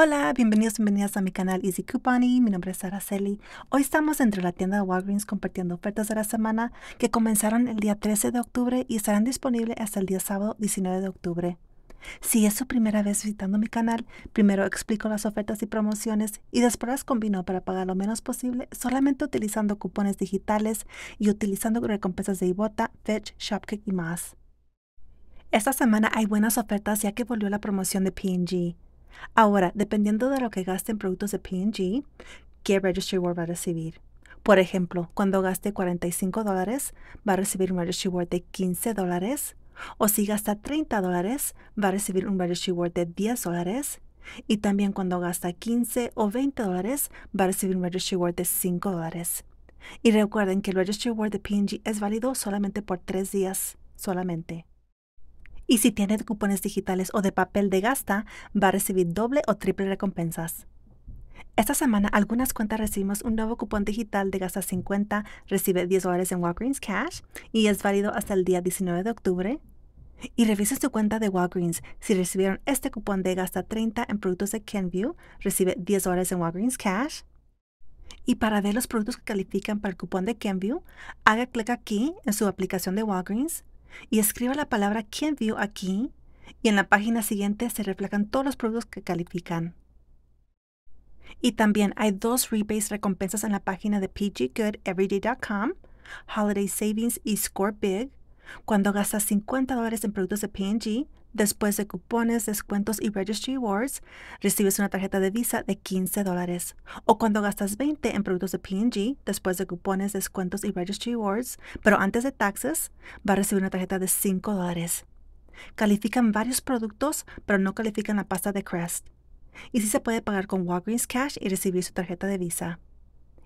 Hola, bienvenidos, bienvenidas a mi canal Easy Couponing. Mi nombre es Araceli. Hoy estamos entre la tienda de Walgreens compartiendo ofertas de la semana que comenzaron el día 13 de octubre y estarán disponibles hasta el día sábado 19 de octubre. Si es su primera vez visitando mi canal, primero explico las ofertas y promociones y después las combino para pagar lo menos posible solamente utilizando cupones digitales y utilizando recompensas de Ibota, Fetch, Shopkick y más. Esta semana hay buenas ofertas ya que volvió la promoción de P&G. Ahora, dependiendo de lo que gaste en productos de PG, ¿qué Registry Award va a recibir? Por ejemplo, cuando gaste 45 dólares, va a recibir un Registry de 15 dólares. O si gasta 30 dólares, va a recibir un Registry Award de 10 dólares. Y también cuando gasta 15 o 20 dólares, va a recibir un Registry de 5 dólares. Y recuerden que el Registry de PNG es válido solamente por tres días solamente. Y si tiene cupones digitales o de papel de gasta, va a recibir doble o triple recompensas. Esta semana algunas cuentas recibimos un nuevo cupón digital de gasta 50, recibe 10 dólares en Walgreens Cash y es válido hasta el día 19 de octubre. Y revisa su cuenta de Walgreens. Si recibieron este cupón de gasta 30 en productos de Kenview, recibe 10 dólares en Walgreens Cash. Y para ver los productos que califican para el cupón de Kenview, haga clic aquí en su aplicación de Walgreens, y escriba la palabra quién vio aquí y en la página siguiente se reflejan todos los productos que califican. Y también hay dos rebates recompensas en la página de pggoodeveryday.com, Holiday Savings y Score Big. Cuando gastas 50 dólares en productos de P&G, Después de cupones, descuentos y registry rewards, recibes una tarjeta de Visa de 15 dólares. O cuando gastas 20 en productos de P&G, después de cupones, descuentos y registry rewards, pero antes de taxes, va a recibir una tarjeta de 5 dólares. Califican varios productos, pero no califican la pasta de Crest. Y sí se puede pagar con Walgreens Cash y recibir su tarjeta de Visa.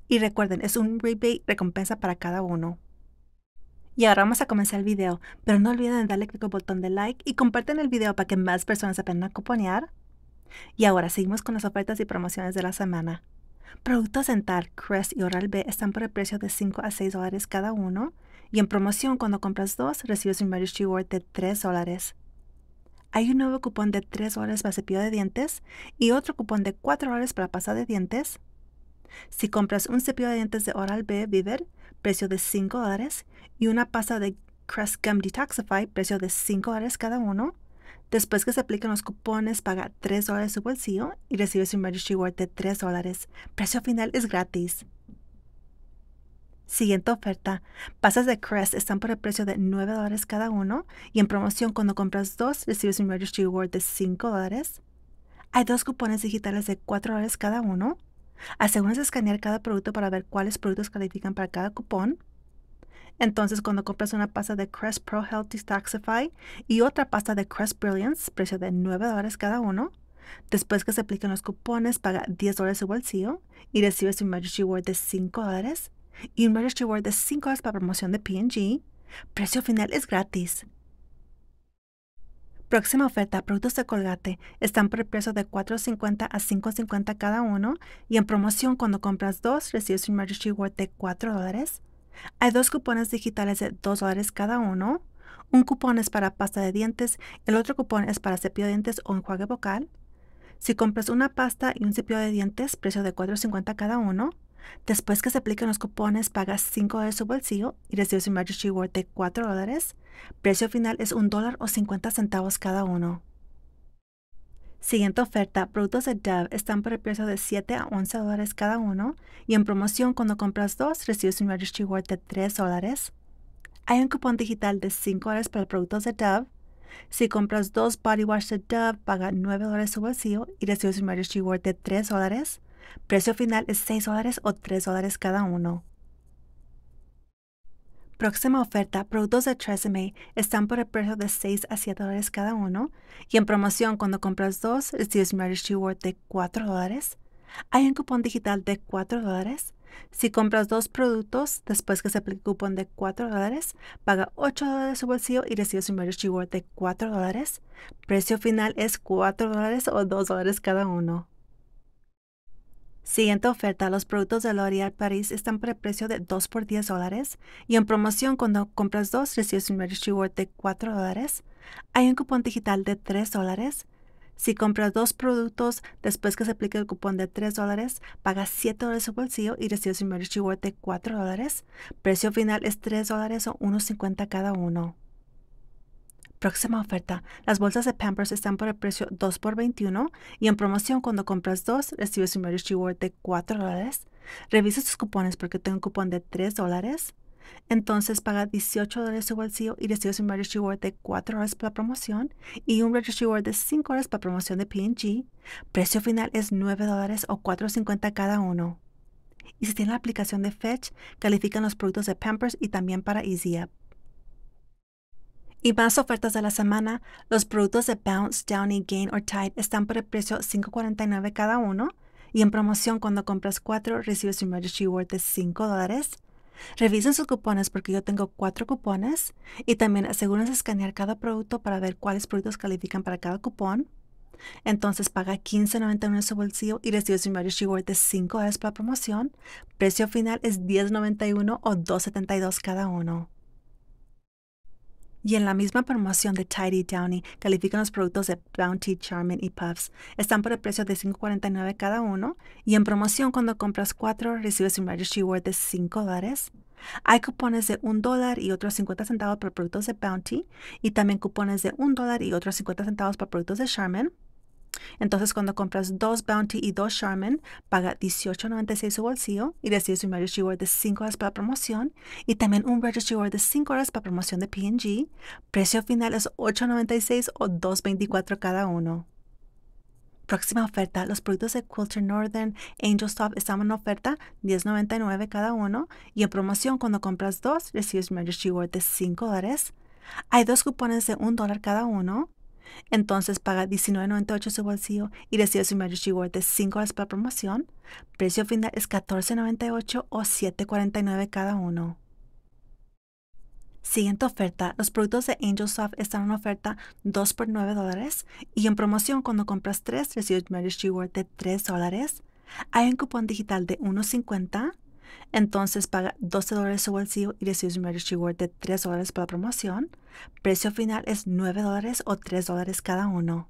Y recuerden, es un rebate recompensa para cada uno. Y ahora vamos a comenzar el video, pero no olviden darle clic al botón de like y comparten el video para que más personas aprendan a cuponear. Y ahora seguimos con las ofertas y promociones de la semana. Productos Dental Crest y Oral B están por el precio de 5 a 6 dólares cada uno. Y en promoción, cuando compras dos, recibes un Marriage Reward de 3 dólares. Hay un nuevo cupón de 3 dólares para cepillo de dientes y otro cupón de 4 dólares para pasta de dientes. Si compras un cepillo de dientes de Oral B Viver, precio de 5 dólares, y una pasta de Crest Gum Detoxify, precio de 5 dólares cada uno. Después que se apliquen los cupones, paga 3 dólares su bolsillo y recibe un emergency Award de 3 dólares. Precio final es gratis. Siguiente oferta. Pasas de Crest están por el precio de 9 dólares cada uno y en promoción cuando compras dos recibes un Registry Award de 5 dólares. Hay dos cupones digitales de 4 dólares cada uno. Asegúrese de escanear cada producto para ver cuáles productos califican para cada cupón. Entonces, cuando compras una pasta de Crest Pro Healthy Taxify y otra pasta de Crest Brilliance, precio de 9 dólares cada uno, después que se apliquen los cupones, paga 10 dólares su bolsillo y recibes un Registry Reward de 5 dólares y un Registry Reward de 5 dólares para promoción de P&G. Precio final es gratis. Próxima oferta, productos de Colgate. Están por precio de $4.50 a $5.50 cada uno y en promoción cuando compras dos recibes un Emergency Reward de $4. Hay dos cupones digitales de $2 cada uno. Un cupón es para pasta de dientes, el otro cupón es para cepillo de dientes o enjuague vocal. Si compras una pasta y un cepillo de dientes, precio de $4.50 cada uno. Después que se apliquen los cupones, pagas 5 dólares su bolsillo y recibes un Registry Award de 4 dólares. Precio final es 1 dólar o 50 centavos cada uno. Siguiente oferta, productos de Dove están por el precio de 7 a 11 dólares cada uno y en promoción cuando compras dos recibes un Registry Award de 3 dólares. Hay un cupón digital de 5 dólares para productos de Dove. Si compras dos body wash de Dove, paga 9 dólares su bolsillo y recibes un Registry Award de 3 dólares. Precio final es 6 dólares o 3 dólares cada uno. Próxima oferta, productos de Tresemme están por el precio de 6 a 7 dólares cada uno y en promoción cuando compras dos, recibes Merit Reward de 4 dólares. Hay un cupón digital de 4 dólares. Si compras dos productos, después que se aplique el cupón de 4 dólares, paga 8 dólares su bolsillo y recibes un Merit Reward de 4 dólares. Precio final es 4 dólares o 2 dólares cada uno. Siguiente oferta, los productos de L'Oréal Paris están por precio de 2 por 10 dólares y en promoción cuando compras dos recibes un Merit de 4 dólares. Hay un cupón digital de 3 dólares. Si compras dos productos después que se aplique el cupón de 3 dólares, pagas 7 dólares su bolsillo y recibes un Merit de 4 dólares. Precio final es 3 dólares o 1.50 cada uno. Próxima oferta. Las bolsas de Pampers están por el precio 2 por 21 y en promoción cuando compras dos recibes un Registry Reward de 4 dólares. Revisa tus cupones porque tengo un cupón de 3 dólares. Entonces paga 18 dólares su bolsillo y recibes un Registry Reward de 4 horas para promoción y un Registry Reward de 5 horas para promoción de P&G. Precio final es 9 dólares o 4.50 cada uno. Y si tienen la aplicación de Fetch, califican los productos de Pampers y también para Easy App. Y más ofertas de la semana. Los productos de Bounce, Downy, Gain o Tide están por el precio $5.49 cada uno. Y en promoción, cuando compras cuatro recibes un Registry Worth de $5. Revisen sus cupones porque yo tengo cuatro cupones. Y también asegúrense de escanear cada producto para ver cuáles productos califican para cada cupón. Entonces paga $15.91 en su bolsillo y recibe un Registry Worth de $5 para promoción. Precio final es $10.91 o $2.72 cada uno. Y en la misma promoción de Tidy Downy califican los productos de Bounty, Charmin y Puffs. Están por el precio de $5.49 cada uno y en promoción cuando compras cuatro, recibes un registry worth de $5. Hay cupones de $1 dólar y otros 50 centavos por productos de Bounty y también cupones de $1 dólar y otros 50 centavos por productos de Charmin. Entonces, cuando compras dos Bounty y dos Charmin, paga $18.96 su bolsillo y recibes un Registry Reward de 5 dólares para promoción y también un Registry Reward de 5 dólares para promoción de P&G. Precio final es $8.96 o $2.24 cada uno. Próxima oferta, los productos de Quilter Northern Angel Stop están en oferta $10.99 cada uno y en promoción cuando compras dos recibes un Registry Reward de 5 Hay dos cupones de $1 cada uno entonces paga $19.98 su bolsillo y recibe su Magic de 5 horas para promoción. Precio final es $14.98 o $7.49 cada uno. Siguiente oferta. Los productos de Angelsoft están en oferta 2 por 9 dólares y en promoción cuando compras 3 recibes Merit Reward de 3 dólares. Hay un cupón digital de 1.50 entonces paga 12 dólares su bolsillo y recibe un Registry Reward de 3 dólares por la promoción. Precio final es 9 dólares o 3 dólares cada uno.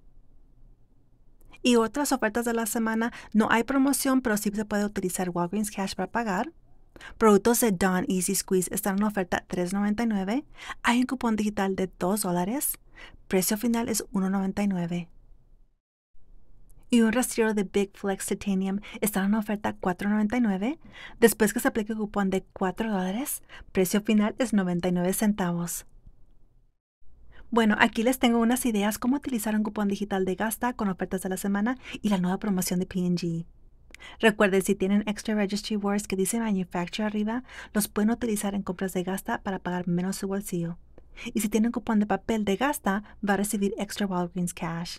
Y otras ofertas de la semana, no hay promoción, pero sí se puede utilizar Walgreens Cash para pagar. Productos de Dawn Easy Squeeze están en oferta $3.99. Hay un cupón digital de $2. Precio final es $1.99 y un rastrero de Big Flex Titanium está en oferta $4.99. Después que se aplique el cupón de $4, precio final es 99 centavos. Bueno, aquí les tengo unas ideas cómo utilizar un cupón digital de gasta con ofertas de la semana y la nueva promoción de png Recuerden, si tienen extra registry words que dice manufacture arriba, los pueden utilizar en compras de gasta para pagar menos su bolsillo. Y si tienen cupón de papel de gasta, va a recibir extra Walgreens cash.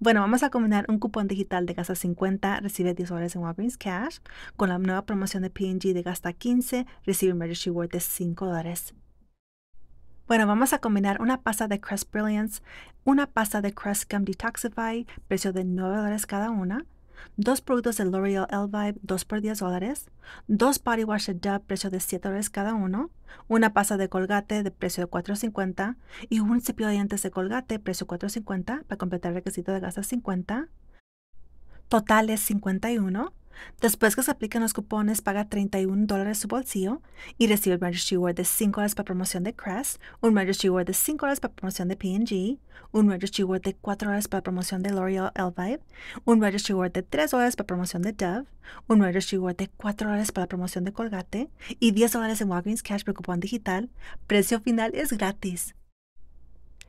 Bueno, vamos a combinar un cupón digital de gasta 50, recibe 10 dólares en Walgreens Cash, con la nueva promoción de PNG de gasta 15, recibe un Merge Word de 5 dólares. Bueno, vamos a combinar una pasta de Crest Brilliance, una pasta de Crest Gum Detoxify, precio de 9 dólares cada una, dos productos de L'Oreal L-Vibe, 2 por 10 dólares, dos Body Wash Dub, precio de 7 dólares cada uno, una pasta de colgate de precio de 4.50 y un cepillo de dientes de colgate, precio 4.50 para completar el requisito de gastos 50. es 51. Después que se aplican los cupones, paga 31 dólares su bolsillo y recibe el Registry de 5 dólares para promoción de Crest, un Registry de 5 dólares para promoción de P&G, un Registry de 4 dólares para promoción de L'Oreal Elvive, un Registry de 3 dólares para promoción de Dove, un Registry de 4 dólares para promoción de Colgate y 10 dólares en Walgreens Cash por cupón digital. Precio final es gratis.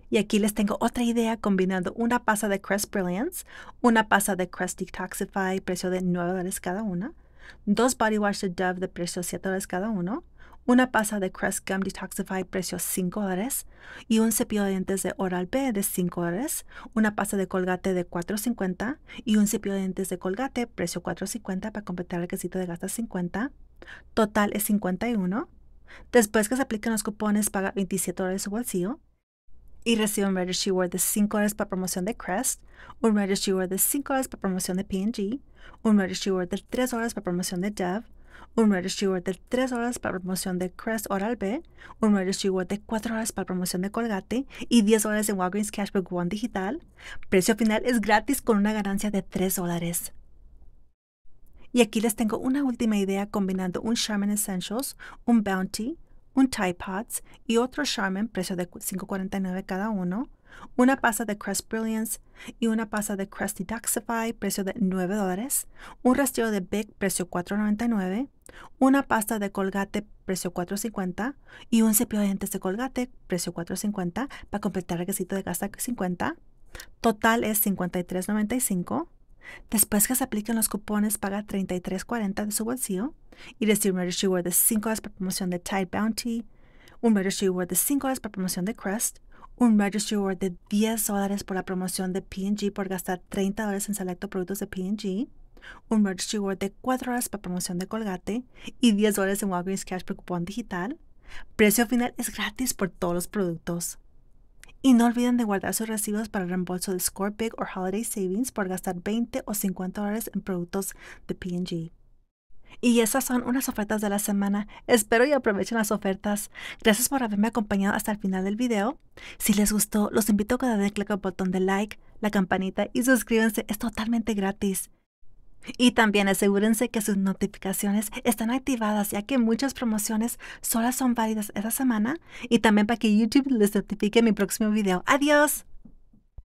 Y aquí les tengo otra idea combinando una pasta de Crest Brilliance, una pasta de Crest Detoxify, precio de 9 dólares cada una, dos body wash de Dove de precio de 7 dólares cada uno, una pasta de Crest Gum Detoxify, precio 5 dólares, y un cepillo de dientes de Oral B de 5 dólares, una pasta de Colgate de 4.50 y un cepillo de dientes de Colgate, precio 4.50 para completar el quesito de gastas 50. Total es 51. Después que se apliquen los cupones, paga 27 dólares su bolsillo y recibe un de 5 dólares para promoción de Crest, un Red Award de 5 dólares para promoción de P&G, un Red Award de 3 dólares para promoción de Dev, un Red Award de 3 dólares para promoción de Crest Oral B, un Red Award de 4 dólares para promoción de Colgate y 10 dólares en Walgreens Cashback One Digital. Precio final es gratis con una ganancia de 3 dólares. Y aquí les tengo una última idea combinando un Charmin Essentials, un Bounty, un Tide Pods y otro Charmin, precio de $5.49 cada uno, una pasta de Crest Brilliance y una pasta de Crest Detoxify, precio de $9 dólares, un rastreo de Big, precio $4.99, una pasta de Colgate, precio $4.50 y un cepillo de dientes de Colgate, precio $4.50 para completar el requisito de gasta 50. Total es $53.95. Después que se apliquen los cupones, paga $33.40 de su bolsillo. Y recibe un Registry de 5 horas para promoción de Tide Bounty, un Registry de 5 horas para promoción de Crest, un Registry Award de 10 por la promoción de P&G por gastar 30 en selecto productos de P&G, un Registry de 4 horas para promoción de Colgate y 10 en Walgreens Cash por cupón digital. Precio final es gratis por todos los productos. Y no olviden de guardar sus recibos para el reembolso de Score o Holiday Savings por gastar 20 o 50 dólares en productos de P&G. Y esas son unas ofertas de la semana. Espero y aprovechen las ofertas. Gracias por haberme acompañado hasta el final del video. Si les gustó, los invito a que den clic al botón de like, la campanita y suscríbanse. Es totalmente gratis. Y también asegúrense que sus notificaciones están activadas, ya que muchas promociones solo son válidas esta semana y también para que YouTube les notifique mi próximo video. ¡Adiós!